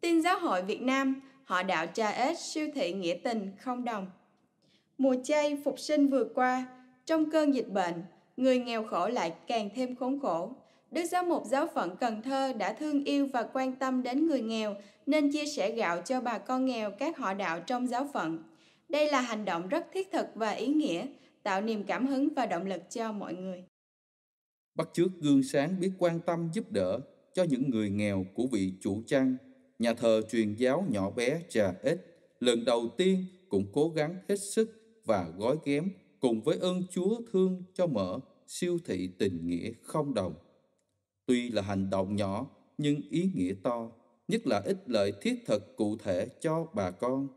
Tin Giáo hội Việt Nam, họ đạo trà ếch siêu thị nghĩa tình không đồng. Mùa chay phục sinh vừa qua, trong cơn dịch bệnh, người nghèo khổ lại càng thêm khốn khổ. Đức Giáo mục Giáo phận Cần Thơ đã thương yêu và quan tâm đến người nghèo nên chia sẻ gạo cho bà con nghèo các họ đạo trong giáo phận. Đây là hành động rất thiết thực và ý nghĩa, tạo niềm cảm hứng và động lực cho mọi người. Bắt chước gương sáng biết quan tâm giúp đỡ cho những người nghèo của vị chủ trang nhà thờ truyền giáo nhỏ bé trà ít lần đầu tiên cũng cố gắng hết sức và gói ghém cùng với ơn Chúa thương cho mở siêu thị tình nghĩa không đồng. Tuy là hành động nhỏ nhưng ý nghĩa to, nhất là ích lợi thiết thực cụ thể cho bà con.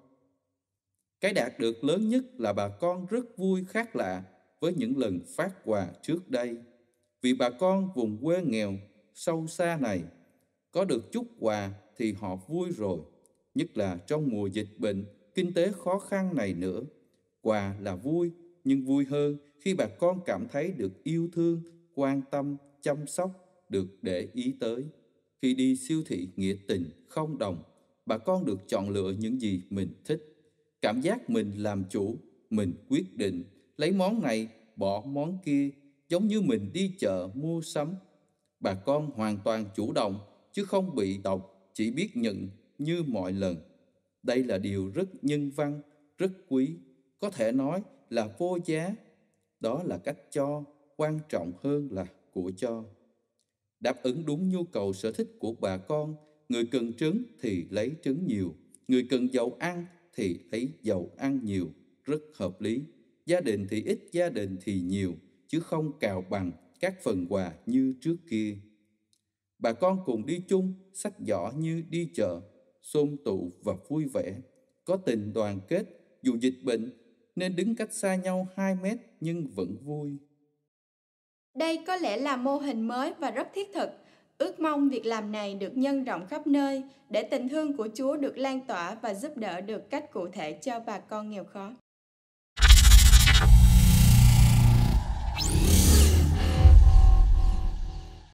Cái đạt được lớn nhất là bà con rất vui khác lạ với những lần phát quà trước đây. Vì bà con vùng quê nghèo, sâu xa này, có được chút quà thì họ vui rồi, nhất là trong mùa dịch bệnh, kinh tế khó khăn này nữa. Quà là vui, nhưng vui hơn khi bà con cảm thấy được yêu thương, quan tâm, chăm sóc, được để ý tới. Khi đi siêu thị nghĩa tình không đồng, bà con được chọn lựa những gì mình thích. Cảm giác mình làm chủ, mình quyết định, lấy món này, bỏ món kia, giống như mình đi chợ mua sắm. Bà con hoàn toàn chủ động, chứ không bị động chỉ biết nhận như mọi lần. Đây là điều rất nhân văn, rất quý, có thể nói là vô giá. Đó là cách cho quan trọng hơn là của cho. Đáp ứng đúng nhu cầu sở thích của bà con, người cần trứng thì lấy trứng nhiều, người cần dầu ăn thì lấy dầu ăn nhiều, rất hợp lý. Gia đình thì ít, gia đình thì nhiều, chứ không cào bằng các phần quà như trước kia. Bà con cùng đi chung, sách giỏ như đi chợ, xôn tụ và vui vẻ, có tình đoàn kết dù dịch bệnh nên đứng cách xa nhau 2 mét nhưng vẫn vui. Đây có lẽ là mô hình mới và rất thiết thực. Ước mong việc làm này được nhân rộng khắp nơi để tình thương của Chúa được lan tỏa và giúp đỡ được cách cụ thể cho bà con nghèo khó.